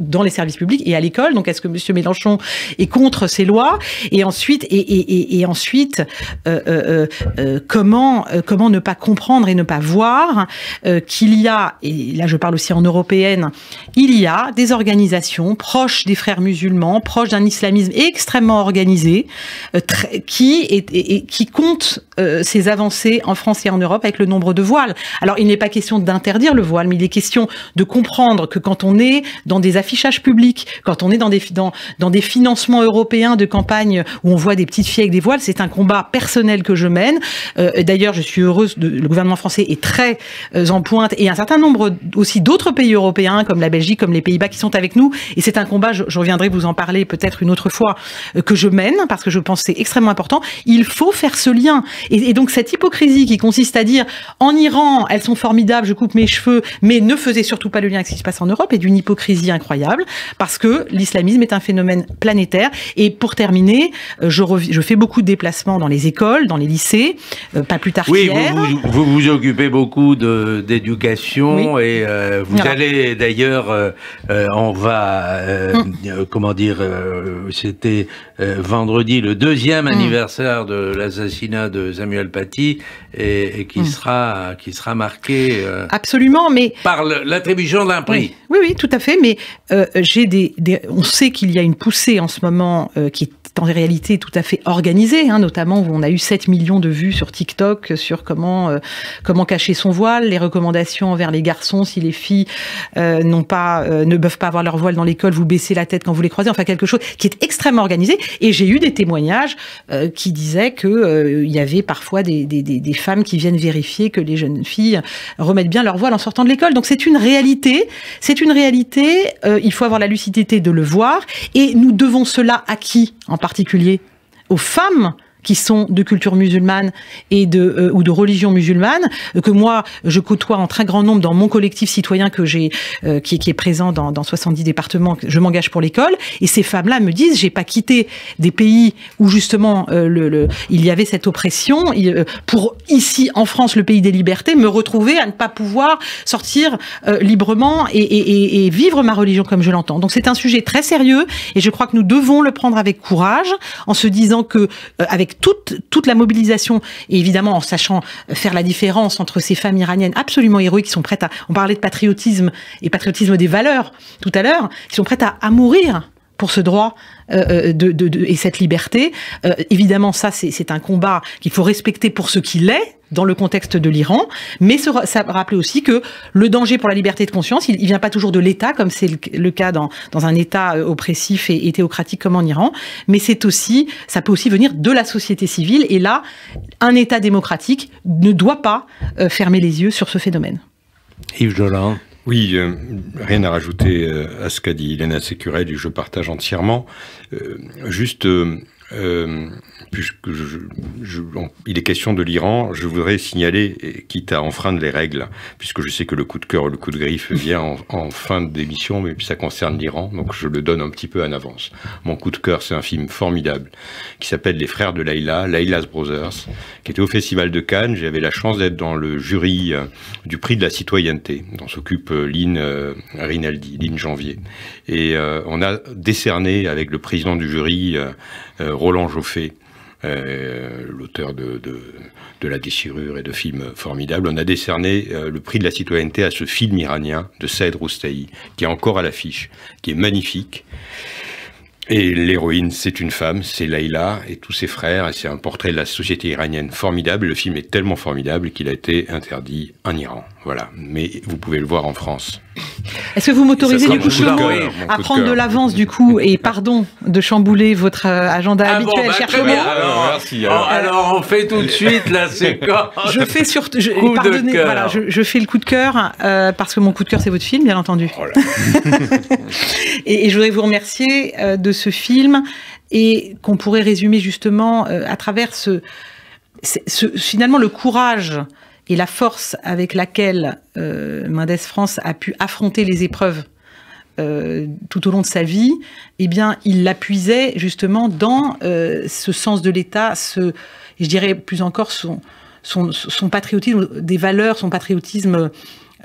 dans les services publics et à l'école. Donc, est-ce que M. Mélenchon est contre ces lois Et ensuite, et, ensuite, comment comment ne pas comprendre et ne pas voir qu'il y a, et là je parle aussi en européenne, il y a des organisations proches des frères musulmans, proches d'un islamisme extrêmement organisé euh, qui, et, qui compte euh, ses avancées en France et en Europe avec le nombre de voiles. Alors, il n'est pas question d'interdire le voile, mais il est question de comprendre que quand on est dans des affichages publics, quand on est dans des, des financements européens de campagne où on voit des petites filles avec des voiles, c'est un combat personnel que je mène. Euh, d'ailleurs, je suis heureuse, de, le gouvernement français est très en pointe et un certain nombre aussi d'autres pays européens comme la Belgique, comme les Pays-Bas qui sont avec nous. Et c'est un combat, je reviendrai vous en parler peut-être une autre fois, euh, que je mène, parce que je pense que c'est extrêmement important, il faut faire ce lien. Et, donc cette hypocrisie qui consiste à dire en Iran, elles sont formidables, je coupe mes cheveux, mais ne faisait surtout pas le lien avec ce qui se passe en Europe, est d'une hypocrisie incroyable, parce que l'islamisme est un phénomène planétaire. Et pour terminer, euh, je, je fais beaucoup de déplacements dans les écoles, dans les lycées, euh, pas plus tard oui, qu'hier. Vous, vous, vous vous occupez beaucoup d'éducation et vous allez d'ailleurs, on va, hum. comment dire, c'est 对。Euh, vendredi le deuxième mm. anniversaire de l'assassinat de Samuel Paty et, qui, mm. sera, qui sera marqué euh, absolument, mais par l'attribution d'un prix. Oui, oui, tout à fait. Mais euh, j'ai des, on sait qu'il y a une poussée en ce moment qui est en réalité tout à fait organisée, hein, notamment où on a eu 7 millions de vues sur TikTok sur comment, comment cacher son voile, les recommandations envers les garçons, si les filles pas, ne peuvent pas avoir leur voile dans l'école, vous baissez la tête quand vous les croisez, enfin quelque chose qui est extrêmement organisé et j'ai eu des témoignages euh, qui disaient que euh, il y avait parfois des, femmes qui viennent vérifier que les jeunes filles remettent bien leur voile en sortant de l'école. Donc c'est une réalité, c'est une réalité. Euh, il faut avoir la lucidité de le voir. Et nous devons cela à qui en particulier Aux femmes qui sont de culture musulmane et de euh, ou de religion musulmane euh, que moi je côtoie en très grand nombre dans mon collectif citoyen que j'ai euh, qui, qui, est présent dans, dans 70 départements je m'engage pour l'école et ces femmes-là me disent j'ai pas quitté des pays où justement le, le, il y avait cette oppression pour ici en France le pays des libertés me retrouver à ne pas pouvoir sortir librement et, et, et vivre ma religion comme je l'entends donc c'est un sujet très sérieux et je crois que nous devons le prendre avec courage en se disant que avec toute, toute la mobilisation, et évidemment en sachant faire la différence entre ces femmes iraniennes absolument héroïques qui sont prêtes à... On parlait de patriotisme et patriotisme des valeurs tout à l'heure, qui sont prêtes à, à mourir pour ce droit euh, euh, de, de, et cette liberté. Euh, évidemment, ça, c'est un combat qu'il faut respecter pour ce qu'il est, dans le contexte de l'Iran, mais ça rappelait aussi que le danger pour la liberté de conscience, il ne vient pas toujours de l'État, comme c'est le, cas dans, dans, un État euh, oppressif et, théocratique comme en Iran, mais c'est aussi, ça peut aussi venir de la société civile, et là, un État démocratique ne doit pas euh, fermer les yeux sur ce phénomène. Yves Jolin. Oui, euh, rien à rajouter à ce qu'a dit Hélène Sécurel, je partage entièrement. juste puisque je, il est question de l'Iran, je voudrais signaler, quitte à enfreindre les règles, puisque je sais que le coup de cœur, le coup de griffe vient en, en fin d'émission, mais ça concerne l'Iran, donc je le donne un petit peu en avance. Mon coup de cœur, c'est un film formidable qui s'appelle Les Frères de Laila, Laila's Brothers, qui était au Festival de Cannes. J'avais la chance d'être dans le jury euh, du prix de la citoyenneté, dont s'occupe euh, Lynn euh, Rinaldi, Lynn Janvier. Et on a décerné avec le président du jury, Roland Joffé, euh, l'auteur de, La déchirure et de films formidables. On a décerné euh, le prix de la citoyenneté à ce film iranien de Saïd Roustahi, qui est encore à l'affiche, qui est magnifique. Et l'héroïne, c'est une femme, c'est Layla et tous ses frères, et c'est un portrait de la société iranienne formidable. Le film est tellement formidable qu'il a été interdit en Iran. Voilà. Mais vous pouvez le voir en France. Est-ce que vous m'autorisez du coup, à prendre de l'avance du coup et ah. pardon de chambouler votre agenda habituel, alors, alors. on fait tout de suite la séquence. Je fais surtout, je, fais le coup de cœur euh, parce que mon coup de cœur c'est votre film, bien entendu. Oh et, je voudrais vous remercier euh, de ce film et qu'on pourrait résumer justement euh, à travers ce, ce, finalement le courage et la force avec laquelle euh, Mendes France a pu affronter les épreuves euh, tout au long de sa vie, eh bien, il l'appuisait justement dans euh, ce sens de l'État, ce, je dirais plus encore son, son, son patriotisme des valeurs, son patriotisme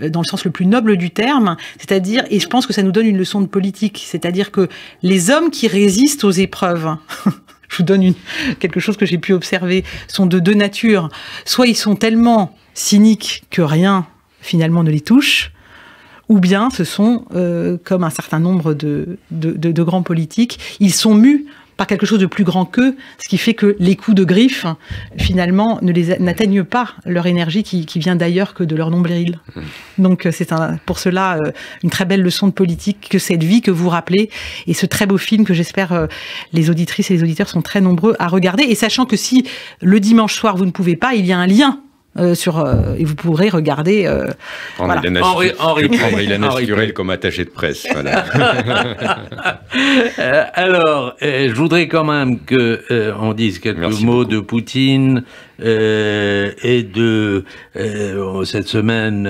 euh, dans le sens le plus noble du terme, c'est-à-dire, et je pense que ça nous donne une leçon de politique, c'est-à-dire que les hommes qui résistent aux épreuves je vous donne quelque chose que j'ai pu observer, sont de deux natures. Soit ils sont tellement cyniques que rien finalement ne les touche, ou bien ce sont, euh, comme un certain nombre de, de grands politiques, ils sont mus par quelque chose de plus grand qu'eux, ce qui fait que les coups de griffe, finalement, ne les n'atteignent pas leur énergie qui, qui vient d'ailleurs que de leur nombril. Mmh. Donc euh, c'est pour cela euh, une très belle leçon de politique que cette vie que vous rappelez et ce très beau film que j'espère euh, les auditrices et les auditeurs sont très nombreux à regarder. Et sachant que si le dimanche soir vous ne pouvez pas, il y a un lien euh, sur, euh, et vous pourrez regarder. Euh, Henri, Henri, comme attaché de presse. alors, je voudrais quand même qu'on dise quelques mots de Poutine. et de cette semaine,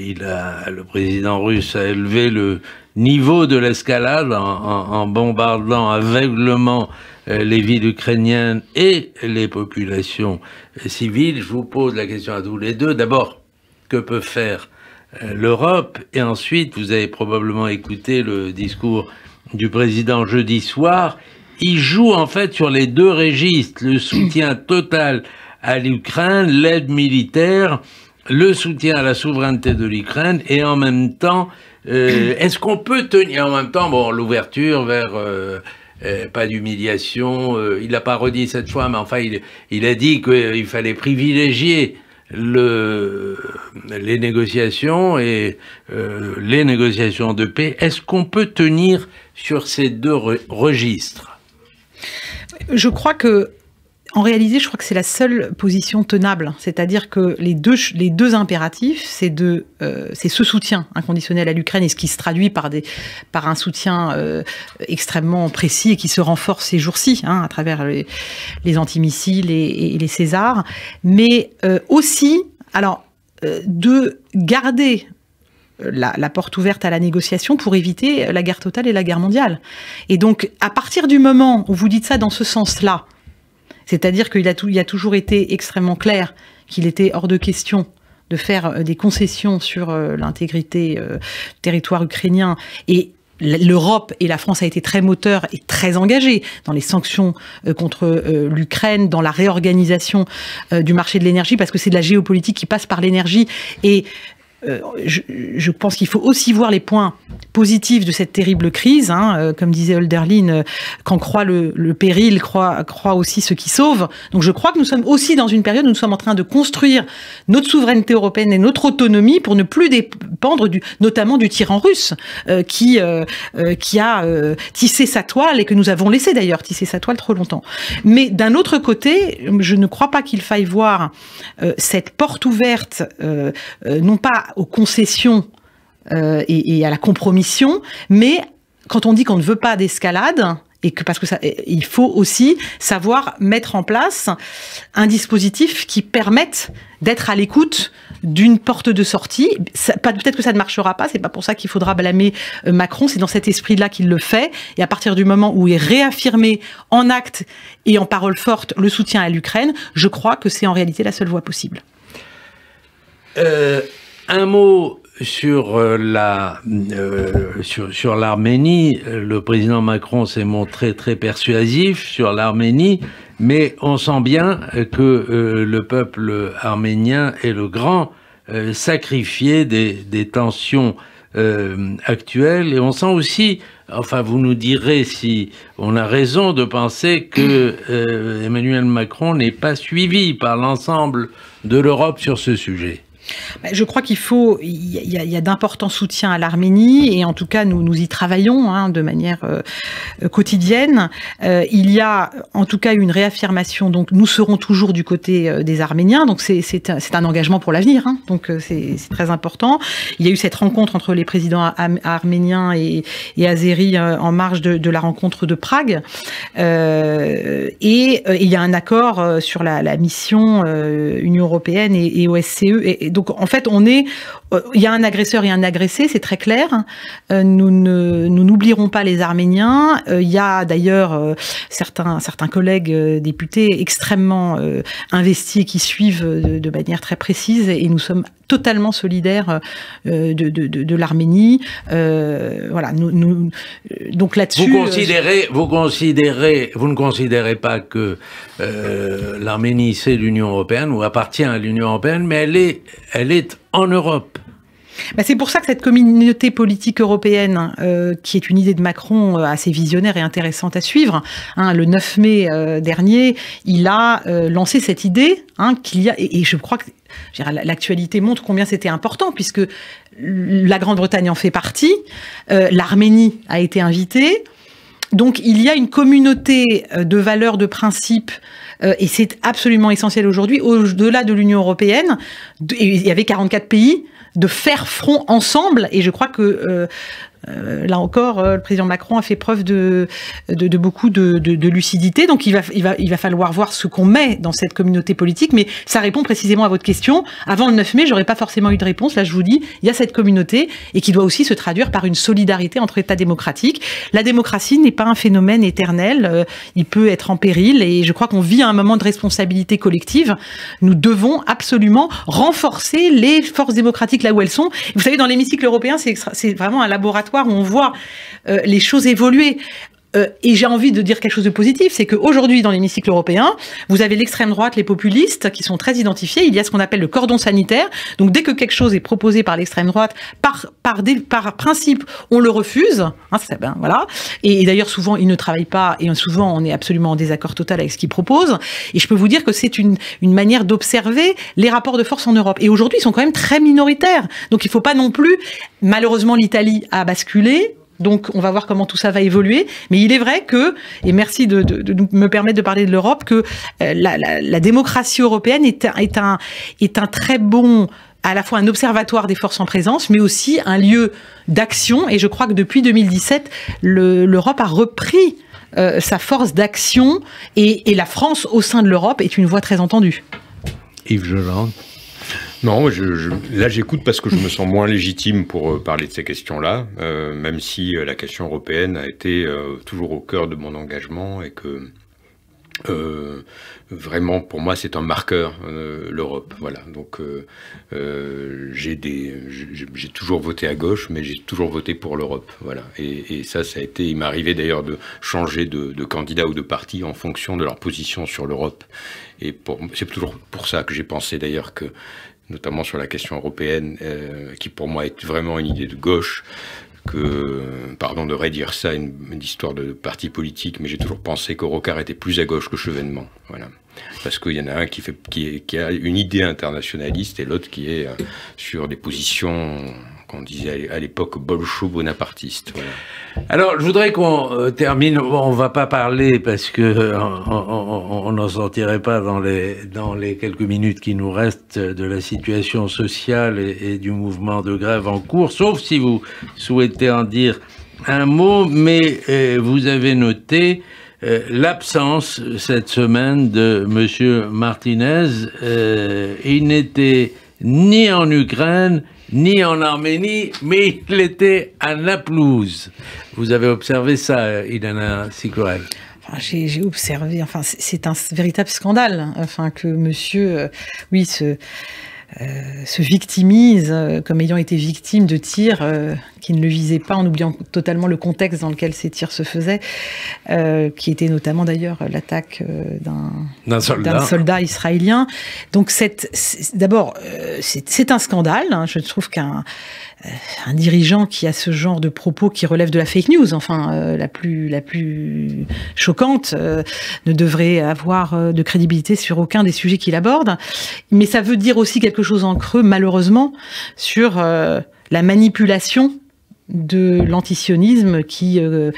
il a, le président russe a élevé le niveau de l'escalade en, en, en bombardant aveuglement euh, les villes ukrainiennes et les populations civiles. Je vous pose la question à tous les deux. D'abord, que peut faire euh, l'Europe Et ensuite, vous avez probablement écouté le discours du président jeudi soir. Il joue en fait sur les deux registres, le soutien total à l'Ukraine, l'aide militaire, le soutien à la souveraineté de l'Ukraine et en même temps, euh, est-ce qu'on peut tenir en même temps bon, l'ouverture vers euh, pas d'humiliation. Euh, il l'a pas redit cette fois, mais enfin, il, a dit qu'il fallait privilégier les négociations et euh, les négociations de paix. Est-ce qu'on peut tenir sur ces deux registres Je crois que en réalité, je crois que c'est la seule position tenable. C'est-à-dire que les deux, les deux impératifs, c'est de, euh, c'est ce soutien inconditionnel à l'Ukraine et ce qui se traduit par des, par un soutien euh, extrêmement précis et qui se renforce ces jours-ci hein, à travers les, antimissiles et, les Césars, mais euh, aussi, alors, de garder la, porte ouverte à la négociation pour éviter la guerre totale et la guerre mondiale. Et donc, à partir du moment où vous dites ça dans ce sens-là, c'est-à-dire qu'il a, il a toujours été extrêmement clair qu'il était hors de question de faire euh, des concessions sur euh, l'intégrité du euh, territoire ukrainien et L'Europe et la France a été très moteur et très engagée dans les sanctions contre l'Ukraine, dans la réorganisation du marché de l'énergie, parce que c'est de la géopolitique qui passe par l'énergie. Et euh, je, pense qu'il faut aussi voir les points positifs de cette terrible crise. Hein, euh, comme disait Holderlin, euh, quand croit le, péril, croit, croit, aussi ceux qui sauvent. Donc je crois que nous sommes aussi dans une période où nous sommes en train de construire notre souveraineté européenne et notre autonomie pour ne plus dépendre du, notamment du tyran russe qui, qui a tissé sa toile et que nous avons laissé d'ailleurs tisser sa toile trop longtemps. Mais d'un autre côté, je ne crois pas qu'il faille voir cette porte ouverte, non pas aux concessions euh, et, à la compromission, mais quand on dit qu'on ne veut pas d'escalade, et que parce que ça, il faut aussi savoir mettre en place un dispositif qui permette d'être à l'écoute d'une porte de sortie. Peut-être que ça ne marchera pas, c'est pas pour ça qu'il faudra blâmer euh, Macron, c'est dans cet esprit-là qu'il le fait. Et à partir du moment où est réaffirmé en acte et en paroles fortes le soutien à l'Ukraine, je crois que c'est en réalité la seule voie possible. Euh, un mot sur euh, la euh, sur, l'Arménie, le président Macron s'est montré très persuasif sur l'Arménie, mais on sent bien que euh, le peuple arménien est le grand sacrifié des, des tensions actuelles, et on sent aussi, enfin vous nous direz si on a raison de penser que Emmanuel Macron n'est pas suivi par l'ensemble de l'Europe sur ce sujet. Bah, je crois qu'il faut, il y a, d'importants soutiens à l'Arménie et en tout cas nous, nous y travaillons hein, de manière euh, euh, quotidienne. Euh, il y a en tout cas une réaffirmation, donc nous serons toujours du côté des Arméniens, donc c'est un, un, engagement pour l'avenir, hein. donc c'est très important. Il y a eu cette rencontre entre les présidents arméniens et, et en marge de, la rencontre de Prague et, il y a un accord sur la, mission Union européenne et, OSCE donc en fait, on est, euh, il y a un agresseur et un agressé, c'est très clair. Euh, nous n'oublierons pas les Arméniens. Euh, il y a d'ailleurs certains certains collègues députés extrêmement investis qui suivent de manière très précise, et nous sommes totalement solidaire euh, de, l'Arménie. Euh, voilà, donc là-dessus. Vous euh, considérez, vous considérez, vous ne considérez pas que l'Arménie c'est l'Union européenne ou appartient à l'Union européenne, mais elle est, elle est en Europe. Bah, c'est pour ça que cette communauté politique européenne, euh, qui est une idée de Macron euh, assez visionnaire et intéressante à suivre, hein, le 9 mai euh, dernier, il a lancé cette idée hein, qu'il y a, et, je crois que l'actualité montre combien c'était important, puisque la Grande-Bretagne en fait partie, l'Arménie a été invitée. Donc il y a une communauté de valeurs, de principes, et c'est absolument essentiel aujourd'hui, au-delà de l'Union européenne, il y avait 44 pays, de faire front ensemble. Et je crois que euh, euh, là encore, euh, le président Macron a fait preuve de, beaucoup de, lucidité. Donc il va, il va falloir voir ce qu'on met dans cette communauté politique. Mais ça répond précisément à votre question. Avant le 9 mai, j'aurais pas forcément eu de réponse. Là, je vous dis, il y a cette communauté et qui doit aussi se traduire par une solidarité entre États démocratiques. La démocratie n'est pas un phénomène éternel. Euh, il peut être en péril et je crois qu'on vit un moment de responsabilité collective. Nous devons absolument renforcer les forces démocratiques là où elles sont. Vous savez, dans l'hémicycle européen, c'est vraiment un laboratoire on voit euh, les choses évoluer. Euh, et j'ai envie de dire quelque chose de positif, c'est qu'aujourd'hui, dans l'hémicycle européen, vous avez l'extrême droite, les populistes, qui sont très identifiés. Il y a ce qu'on appelle le cordon sanitaire. Donc, dès que quelque chose est proposé par l'extrême droite, par, par, par principe, on le refuse. Hein, ben, voilà. Et, d'ailleurs, souvent, ils ne travaillent pas et souvent, on est absolument en désaccord total avec ce qu'ils proposent. Et je peux vous dire que c'est une, une manière d'observer les rapports de force en Europe. Et aujourd'hui, ils sont quand même très minoritaires. Donc, il ne faut pas non plus. Malheureusement, l'Italie a basculé donc, on va voir comment tout ça va évoluer. Mais il est vrai que, et merci de, me permettre de parler de l'Europe, que euh, la, démocratie européenne est un, très bon à la fois un observatoire des forces en présence, mais aussi un lieu d'action. Et je crois que depuis 2017, l'Europe a repris euh, sa force d'action et, la France au sein de l'Europe est une voix très entendue. Yves Jolande non, je, là j'écoute parce que je me sens moins légitime pour euh, parler de ces questions-là, euh, même si euh, la question européenne a été toujours au cœur de mon engagement et que vraiment, pour moi, c'est un marqueur, l'Europe. Voilà. Donc, euh, j'ai toujours voté à gauche, mais j'ai toujours voté pour l'Europe. Voilà. Et, ça, ça a été. Il m'est arrivé d'ailleurs de changer de, de, candidat ou de parti en fonction de leur position sur l'Europe. Et c'est toujours pour ça que j'ai pensé d'ailleurs que notamment sur la question européenne, euh, qui pour moi est vraiment une idée de gauche, que, pardon de redire ça, une, histoire de parti politique, mais j'ai toujours pensé qu'Orocar était plus à gauche que Chevènement. Voilà. Parce qu'il y en a un qui, fait, qui, qui a une idée internationaliste et l'autre qui est euh, sur des positions qu'on disait à l'époque bolchou bonapartiste. Alors, je voudrais qu'on euh, termine. on ne va pas parler parce que euh, on n'en sortirait pas dans les dans les quelques minutes qui nous restent de la situation sociale et, du mouvement de grève en cours. Sauf si vous souhaitez en dire un mot, mais euh, vous avez noté l'absence cette semaine de Monsieur Martinez. il n'était ni en Ukraine, ni en Arménie, mais il était à Naplouse. Vous avez observé ça, euh, Ilana Sikourek j'ai observé, enfin, c'est un véritable scandale, hein, enfin, que monsieur, euh, oui, ce, euh, se victimise euh, comme ayant été victime de tirs euh, qui ne le visaient pas, en oubliant totalement le contexte dans lequel ces tirs se faisaient, qui était notamment d'ailleurs l'attaque d'un soldat. soldat. israélien. Donc d'abord, c'est un scandale. Hein. je trouve qu'un euh, un dirigeant qui a ce genre de propos qui relève de la fake news, enfin euh, la plus la plus choquante, euh, ne devrait avoir de crédibilité sur aucun des sujets qu'il aborde. Mais ça veut dire aussi quelque chose en creux, malheureusement, sur la manipulation de l'antisionisme qui euh,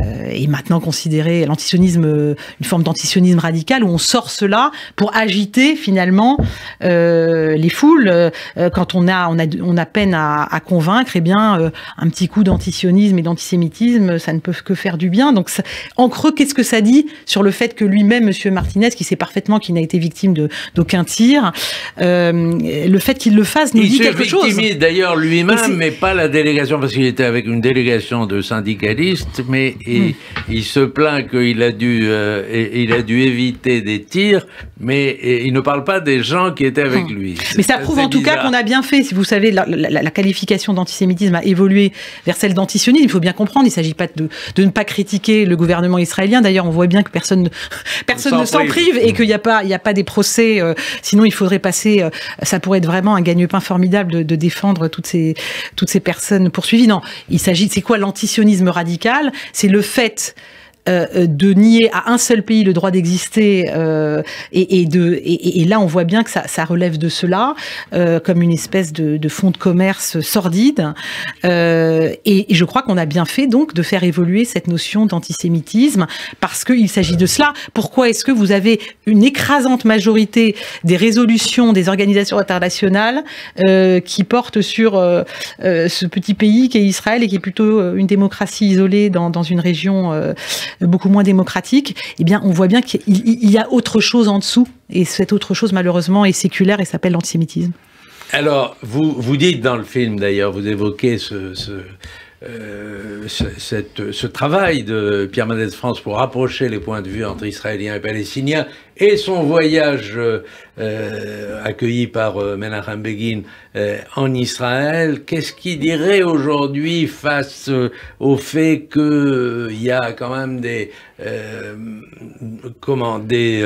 euh, est maintenant considéré l'antisionisme euh, une forme d'antisionisme radical où on sort cela pour agiter finalement les foules quand on a on a on a peine à, convaincre et eh bien un petit coup d'antisionisme et d'antisémitisme ça ne peut que faire du bien donc en creux qu'est-ce que ça dit sur le fait que lui-même monsieur Martinez qui sait parfaitement qu'il n'a été victime de d'aucun tir le fait qu'il le fasse nous dit quelque chose d'ailleurs lui-même mais pas la délégation parce qu'il était avec une délégation de syndicalistes, mais il, hmm. se plaint qu'il a dû, euh, il a dû éviter des tirs, mais il ne parle pas des gens qui étaient avec hmm. lui. Mais ça prouve en tout cas qu'on a bien fait. Si vous savez, la, qualification d'antisémitisme a évolué vers celle d'antisionisme. Il faut bien comprendre. Il ne s'agit pas de, ne pas critiquer le gouvernement israélien. D'ailleurs, on voit bien que personne, personne ne s'en prive et qu'il n'y a pas, il a pas des procès. Euh, sinon, il faudrait passer. Euh, ça pourrait être vraiment un gagne-pain formidable de, défendre toutes ces toutes ces personnes poursuivies. Non, il s'agit, c'est quoi l'antisionisme radical C'est le fait euh, euh, de nier à un seul pays le droit d'exister, euh, et, et, de, et, et, là on voit bien que ça, ça relève de cela, euh, comme une espèce de, de, fonds de commerce sordide. Euh, et, je crois qu'on a bien fait donc de faire évoluer cette notion d'antisémitisme, parce qu'il s'agit de cela. Pourquoi est-ce que vous avez une écrasante majorité des résolutions des organisations internationales qui portent sur ce petit pays qui est Israël et qui est plutôt une démocratie isolée dans, dans une région euh, beaucoup moins démocratique, eh bien, on voit bien qu'il y a autre chose en dessous. Et cette autre chose, malheureusement, est séculaire et s'appelle l'antisémitisme. Alors, vous, vous dites dans le film, d'ailleurs, vous évoquez ce euh, ce travail de Pierre Mendès France pour rapprocher les points de vue entre Israéliens et Palestiniens et son voyage euh, accueilli par euh, Menachem Begin en Israël, qu'est-ce qu'il dirait aujourd'hui face au fait qu'il y a quand même des comment des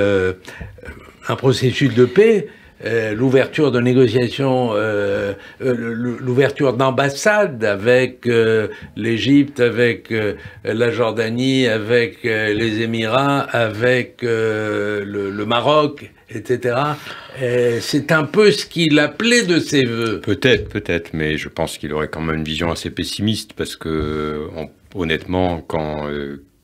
un processus de paix euh, l'ouverture de négociations, euh, euh, l'ouverture d'ambassades avec l'Égypte, avec la Jordanie, avec les Émirats, avec le, Maroc, etc. c'est un peu ce qu'il appelait de ses voeux. Peut-être, peut-être, mais je pense qu'il aurait quand même une vision assez pessimiste parce que honnêtement, quand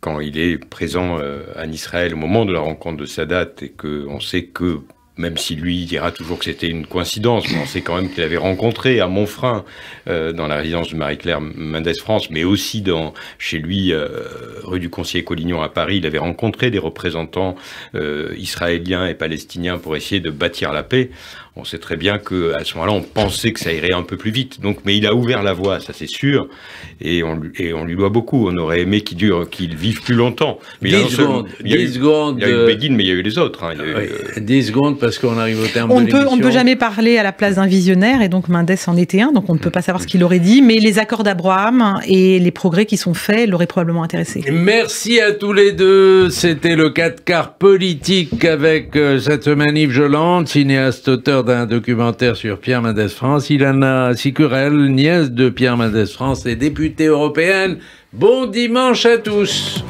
quand il est présent en Israël au moment de la rencontre de Sadat et qu'on sait que même si lui dira toujours que c'était une coïncidence, mais on sait quand même qu'il avait rencontré à Montfrin, euh, dans la résidence de Marie-Claire Mendès France, mais aussi dans, chez lui, euh, rue du Conseiller Collignon à Paris, il avait rencontré des représentants euh, israéliens et palestiniens pour essayer de bâtir la paix on sait très bien que à ce moment-là, on pensait que ça irait un peu plus vite. Donc, mais il a ouvert la voie, ça c'est sûr, et on, on lui doit beaucoup. On aurait aimé qu'il dure, qu'il vive plus longtemps. Mais secondes, il y a, eu, euh, mais il y a eu les autres. Hein. Euh, secondes parce qu'on arrive au terme on peut, ne peut jamais parler à la place d'un visionnaire, et donc Mendès en était un, donc on ne peut mm. pas savoir ce qu'il aurait dit, mais les accords d'Abraham et les progrès qui sont faits l'auraient probablement intéressé. Merci à tous les deux. C'était le 4 quarts politique avec euh, cette semaine Yves cinéaste auteur d'un documentaire sur Pierre Mendès France, Ilana Sicurel, nièce de Pierre Mendès France et députée européenne. Bon dimanche à tous.